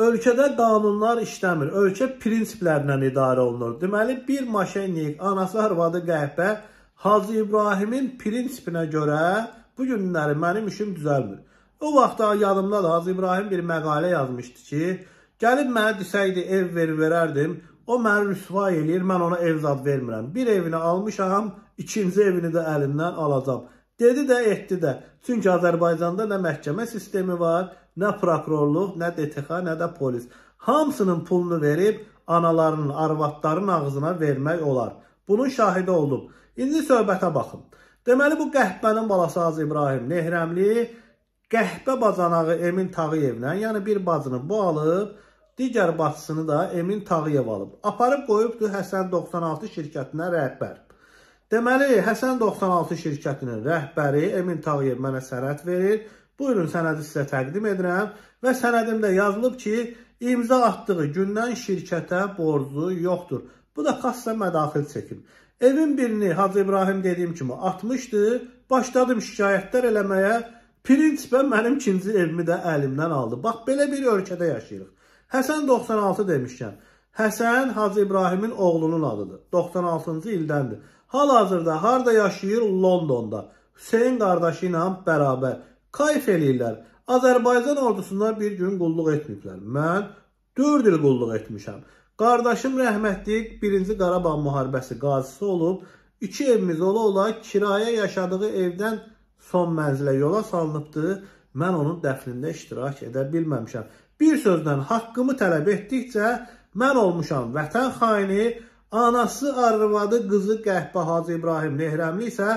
Ölkədə qanunlar işləmir. Ölkə prinsiplərlə idarə olunur. Deməli, bir maşenlik, anası arvadı qəhbə Hacı İbrahimin prinsipinə görə bu günləri mənim işim düzəlmir. O vaxtda yanımda da Hacı İbrahim bir məqalə yazmışdı ki, gəlib mənə desəydi ev ver verərdim, o məni rüsva eləyir, mən ona ev zad vermirəm. Bir evini almışam, ikinci evini də əlimdən alacam. Dedi də, etdi də. Çünki Azərbaycanda nə məhkəmə sistemi var, nə prokurorluq, nə DTX, nə də polis. Hamsının pulunu verib analarının, arvadların ağzına vermək olar. Bunun şahidi oldum. İndi söhbətə baxın. Deməli, bu qəhbənin balası Az İbrahim Nehrəmli qəhbə bacanağı Emin Tağıyevlə, yəni bir bacını bu alıb, digər bacısını da Emin Tağıyev alıb. Aparıb qoyubdur Həsən 96 şirkətinə rəhbər. Deməli, Həsən 96 şirkətinin rəhbəri Emin Tağıyev mənə sənəd verir. Buyurun, sənədi sizə təqdim edirəm və sənədimdə yazılıb ki, imza atdığı gündən şirkətə borcu yoxdur. Bu da kassa mədaxil çəkim. Evin birini Hacı İbrahim dediyim kimi atmışdı, başladım şikayətlər eləməyə. Prinsipə mənim ikinci evimi də əlimdən aldı. Bax, belə bir ölkədə yaşayırıq. Həsən 96 demişkən, Həsən Hacı İbrahimin oğlunun adıdır. 96-cı ildəndir. Hal-hazırda harda yaşayır? Londonda. Hüseyn qardaşı ilə bərabər kayf eləyirlər. Azərbaycan ordusuna bir gün qulluq etməyiblər. Mən 4 il qulluq etmişəm. Qardaşım rəhmətlik 1-ci Qarabağ müharibəsi qazısı olub, 2 evimiz ola-ola kirayə yaşadığı evdən son mənzilə yola salınıbdı. Mən onun dəfnində iştirak edə bilməmişəm. Bir sözlə haqqımı tələb etdikcə Mən olmuşam vətən xaini, anası, arvadı, qızı Qəhbə Hacı İbrahim Nehrəmli isə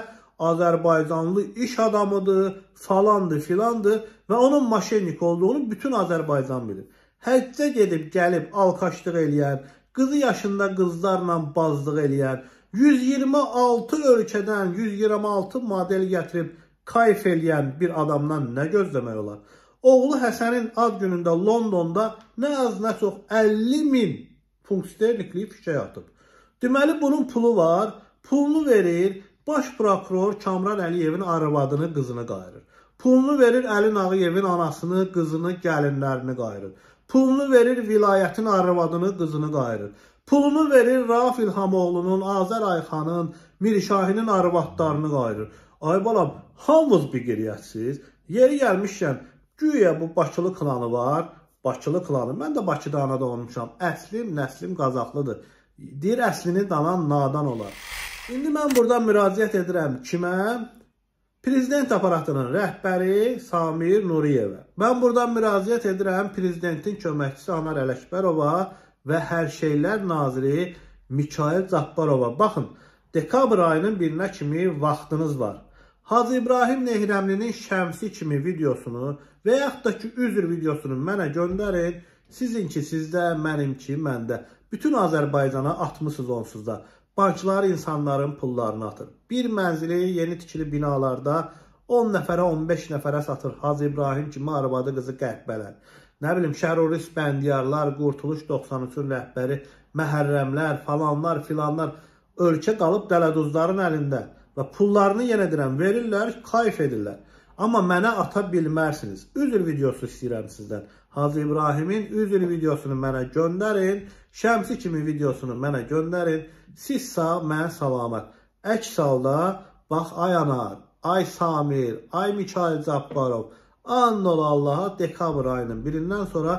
Azərbaycanlı iş adamıdır, falandır, filandır və onun maşennik olduğunu bütün Azərbaycan bilir. Həccə gedib gəlib alqaçlıq eləyən, qızı yaşında qızlarla bazlıq eləyən, 126 ölkədən 126 model gətirib kayf eləyən bir adamdan nə gözləmək olar? Oğlu Həsənin ad günündə Londonda nə az nə çox 50 min funt sterlinqlik fişək atıb. Deməli bunun pulu var, pulunu verir, baş prokuror Kamran Əliyevin arvadını, qızını qayırır. Pulunu verir Əli Nağıyevin anasını, qızını, gəlinlərini qayırır. Pulunu verir vilayətin arvadını, qızını qayırır. Pulunu verir Rauf İlhamoğlu'nun, Azər Ayxanın, Mirşahinin arvadlarını qayırır. Ay balam, hamınız bir qiriyyətsiz. Yeri gəlmişkən, Güya bu Bakılı klanı var. Bakılı klanı. Mən də Bakıda ana doğulmuşam. Əslim, nəslim Qazaqlıdır. Deyir əslini danan nadan olar. İndi mən buradan müraciət edirəm kimə? Prezident aparatının rəhbəri Samir Nuriyevə. Mən buradan müraciət edirəm prezidentin köməkçisi Anar Ələkbərova və hər şeylər naziri Mikail Cabbarova. Baxın, dekabr ayının birinə kimi vaxtınız var. Hacı İbrahim Nehrəmlinin Şəmsi kimi videosunu və yaxud da ki, üzr videosunu mənə göndərin. Sizinki sizdə, mənimki məndə. Bütün Azərbaycana atmısınız onsuz da. Banklar insanların pullarını atır. Bir mənzili yeni tikili binalarda 10 nəfərə, 15 nəfərə satır. Hacı İbrahim kimi arvadı qızı qəhbələr. Nə bilim, şərurist bəndiyarlar, Qurtuluş 93-ün rəhbəri, məhərrəmlər, falanlar, filanlar. Ölkə qalıb dələduzların əlində və pullarını yenə deyirəm verirlər, kayf edirlər. Amma mənə ata bilmərsiniz. Üzr videosu istəyirəm sizdən. Hacı İbrahimin üzr videosunu mənə göndərin. Şəmsi kimi videosunu mənə göndərin. Siz sağ, mən salamat. Əks halda bax ay anar, ay Samir, ay Mikail Cabbarov, and ol Allaha dekabr ayının birindən sonra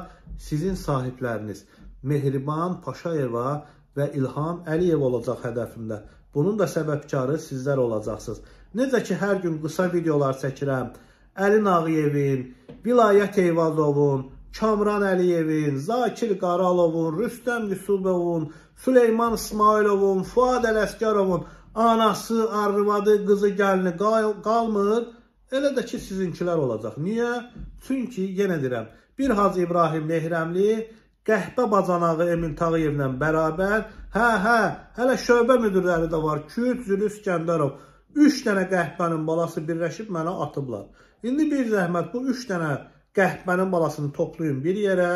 sizin sahibləriniz Mehriban Paşayeva və İlham Əliyev olacaq hədəfimdə. Bunun da səbəbkarı sizlər olacaqsınız. Necə ki, hər gün qısa videolar çəkirəm. Əli Nağıyevin, Vilayət Eyvazovun, Kamran Əliyevin, Zakir Qaralovun, Rüstəm Yusubovun, Süleyman İsmailovun, Fuad Ələskərovun anası, arvadı, qızı, gəlini qalmır. Elə də ki, sizinkilər olacaq. Niyə? Çünki, yenə deyirəm, bir Hacı İbrahim Nehrəmli qəhbə bacanağı Emin Tağıyevlə bərabər Hə, hə, hələ şöbə müdürləri də var. Kürt, Zülüf, Gəndərov. Üç dənə qəhbənin balası birləşib mənə atıblar. İndi bir zəhmət bu üç dənə qəhbənin balasını toplayın bir yerə.